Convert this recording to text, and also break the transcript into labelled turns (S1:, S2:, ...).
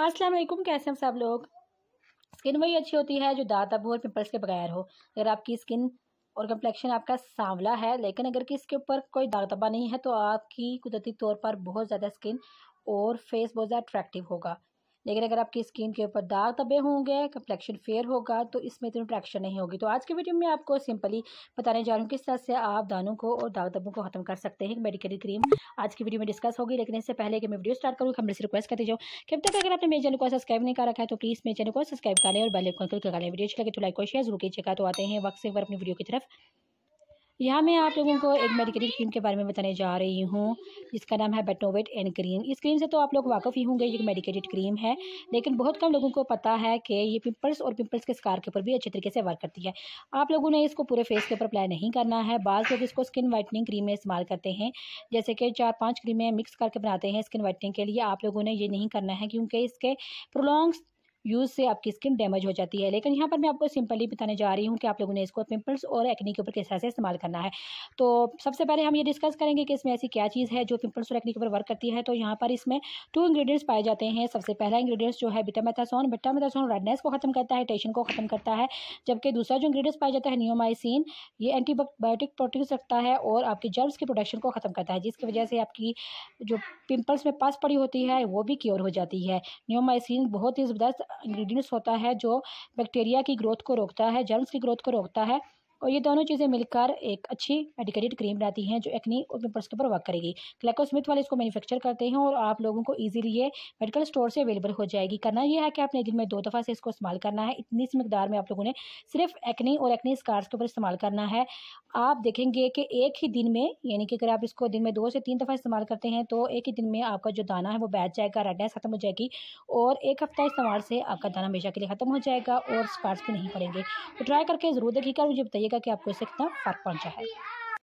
S1: अस्सलाम वालेकुम कैसे हम सब लोग स्किन वही अच्छी होती है जो दाता और पिंपल्स के बगैर हो अगर आपकी स्किन और कम्प्लेक्शन आपका सांवला है लेकिन अगर कि इसके ऊपर कोई दाग दबा नहीं है तो आपकी कुदरती तौर पर बहुत ज़्यादा स्किन और फेस बहुत ज़्यादा अट्रैक्टिव होगा लेकिन अगर आपकी स्किन के ऊपर दाग दबे होंगे कम्प्लेक्शन फेयर होगा तो इसमें इतनी ट्रैक्शन नहीं होगी तो आज की वीडियो में आपको सिंपली बताने जा रहा हूँ किस तरह से आप दानों को और दाग दबों को खत्म कर सकते हैं मेडिकल क्रीम आज की वीडियो में डिस्कस होगी लेकिन इससे पहले कि मैं वीडियो स्टार्ट करूँ हमने से रिक्वेस्ट करते जाओ कब तक अगर आपने मेरे चैनल को सब्सक्राइब नहीं कर रखा है तो प्लीज़ मेरे चैनल को सब्सक्राइब कर और बेल को क्लिक कर लें वीडियो अच्छी लगे तो लाइक और शेयर जरूर कीजिएगा तो आते हैं वक्त से अपनी वीडियो की तरफ यहाँ मैं आप लोगों को एक मेडिकल क्रीम के बारे में बताने जा रही हूँ जिसका नाम है बेटोवेट एंड क्रीम इस क्रीम से तो आप लोग वाकफ़ ही होंगे ये मेडिकेटेड क्रीम है लेकिन बहुत कम लोगों को पता है कि ये पिंपल्स और पिंपल्स के स्कार के ऊपर भी अच्छे तरीके से वर्क करती है आप लोगों ने इसको पूरे फेस के ऊपर अप्लाई नहीं करना है बाद लोग इसको स्किन वाइटनिंग क्रीम में इस्तेमाल करते हैं जैसे कि चार पाँच क्रीमें मिक्स करके बनाते हैं स्किन वाइटनिंग के लिए आप लोगों ने ये नहीं करना है क्योंकि इसके प्रोलॉन्ग यूज़ से आपकी स्किन डैमेज हो जाती है लेकिन यहाँ पर मैं आपको सिंपली बताने जा रही हूँ कि आप लोगों ने इसको पिंपल्स और एक्नी के ऊपर किस तरह से इस्तेमाल करना है तो सबसे पहले हम ये डिस्कस करेंगे कि इसमें ऐसी क्या चीज़ है जो पिंपल्स और एक्नी के ऊपर वर्क करती है तो यहाँ पर इसमें टू इंग्रीडियंट्स पाए जाते हैं सबसे पहला इंग्रीडियंट्स जो है बिटामेथासोन बिटामेथासोन रेडनेस को ख़त्म करता है टेंशन को ख़त्म करता है जबकि दूसरा जो इंग्रीडियंट्स पाया जाता है नियोमाइसिन ये एंटीबायोटिक प्रोटीन्स रखता है और आपके जर्म्स की प्रोडक्शन को ख़त्म करता है जिसकी वजह से आपकी जो पिंपल्स में पास पड़ी होती है वो भी क्योर हो जाती है नियोमाइसिन बहुत ही ज़बरदस्त इंग्रेडिएंट्स होता है जो बैक्टीरिया की ग्रोथ को रोकता है जर्म्स की ग्रोथ को रोकता है और ये दोनों चीज़ें मिलकर एक अच्छी मेडिकेटेड क्रीम बनाती हैं जो एक्नी और पिम्पल्स के ऊपर वर्क करेगी क्लैकोस्मिथ वाले इसको मैन्युफैक्चर करते हैं और आप लोगों को ईजिली ये मेडिकल स्टोर से अवेलेबल हो जाएगी करना यह है कि आपने दिन में दो दफ़ा से इसको इस्तेमाल करना है इतनी सी मकदार में आप लोगों ने सिर्फ एक्नी और एक्नी स्कार्स के ऊपर इस्तेमाल करना है आप देखेंगे कि एक ही दिन में यानी कि अगर आप इसको दिन में दो से तीन दफ़ा इस्तेमाल करते हैं तो एक ही दिन में आपका जो दाना है वो बैठ जाएगा रेडनेस ख़त्म हो जाएगी और एक हफ्ता इस्तेमाल से आपका दाना हमेशा के लिए ख़त्म हो जाएगा और स्कार्स भी नहीं पड़ेंगे तो ट्राई करके ज़रूर देखिएगा मुझे बताइए देखिएगा कि आपको इससे कितना फ़र्क पहुँचा है